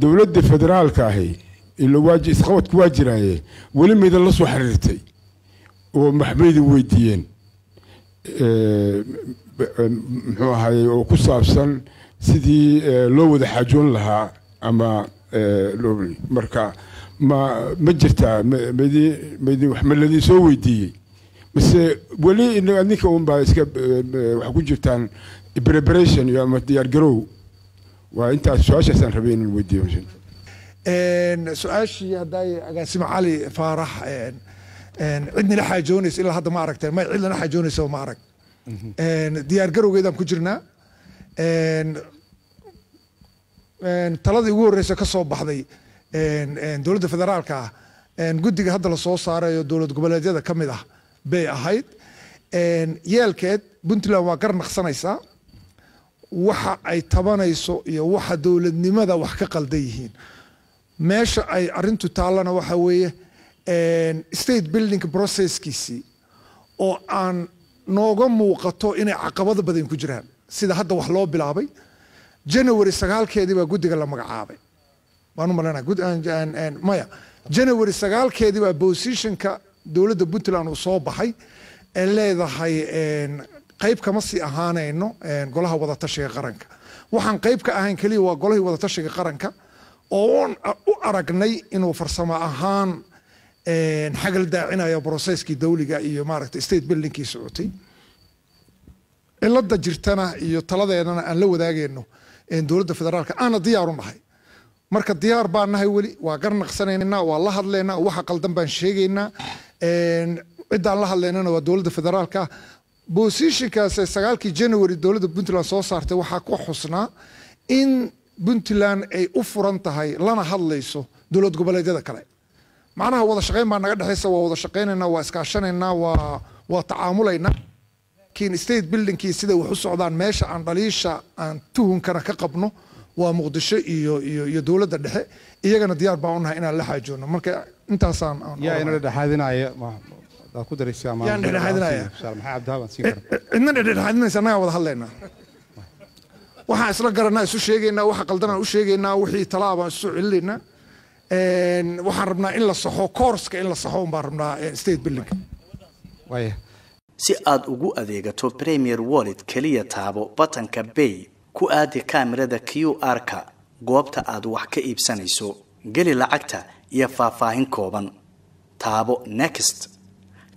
dowladda federaalka ahi isqabadku waa jiraaye weli maydan la soo xiriirtay oo maxmayda weydiiyeen muxuu ahaye oo ku saabsan sidii loo wada xaajoon lahaa ama marka ma ma jirtaa mdi mdi ma ladin soo weydiiyey mise weli ninka unbaa iska waxa ku jirtaan preparation iyo ama diyaargarow waa intaas su-aashaasaan rabay inaan weydiiyo su-aashii hadday agaasimo cali faarax cid la xaajoonaysa ilaa hadda ma aragteen may cid lana ma arag diyaar garowgeedaan ku jirnaa taladii ugu horreysa kasoo baxday dowladda federaalka ah guddiga hadda lasoo saarayo dowlad goboleedyada ka mid ah bay ahayd yeelkeed puntland waa garnaqsanaysaa waxa ay tabanayso iyo waxa dowladnimada wax ka qaldan yihiin meesha ay arintu taallana waxa weeye state building processkiisii oo aan nooga muuqato inay caqabado badan ku jiraan sida hadda wax loo bilaabay janary sagaalkeedii baa guddiga la magacaabay waanu malanaa january janary sagaalkeedii baa bosishanka dowladda puntland uu soo baxay ee leedahay qayb kama sii ahaanayno golaha wadatashiga qaranka waxaan qayb ka ahayn keliya waa golahii wadatashiga qaranka oo u aragnay inuu farsamo ahaan xagal daacinayo broseskii dawliga iyo maaragta state buildingkii socotay cilada jirtana iyo taladeedana aan la wadaagayno dowladda federaalka aana diyaaru nahay marka diyaar baan nahay weli waa garnaqsanaynaa waa la hadlaynaa waxa qaldan baan sheegaynaa ciddaan la hadlaynana waa dowladda federaalka boosishinkaas sagaalkii january dowladda puntland soo saartay waxaa ku xusnaa in puntland ay u furan tahay lana hadlayso dowlad goboleedyada kale macnaha wada shaqayn baa naga dhexaysa waa wada waa iskaashanaynaa waa waa tacaamulaynaa laakiin state buildingkii siday wax socdaan meesha aan dhaliisha aan tuhunkana ka qabno waa muqdisho iyo iyo iyo dowladda dhexe iyagana diyaar baan u nahay inaan la xaajoonno marka intaasaan yaa inala dhexaadinaya ku daraysidna eh, eh, dhedheaadinaysaanagaa wada hadlaynaa waxaan isla garanaa isu sheegaynaa waxa qaldanaan u sheegaynaa wixii talaabaan isu celinaynaa waxaan rabnaa in la saxo koorska in la saxo unbaan rabnaa eh, state buildinga si aad ugu adeegato premier wallet keliya taabo batanka bay ku aadi kaamirada q r-ka goobta aad wax ka iibsanayso geli lacagta iyo faahfaahin kooban taabo next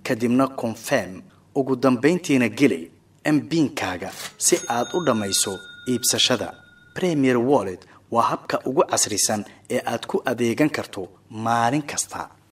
kadibna konfirm ugu dambayntiina geli embiinkaaga si aad u dhammayso iibsashada premier wallet waa habka ugu casrisan ee aad ku adeegan karto maalin kasta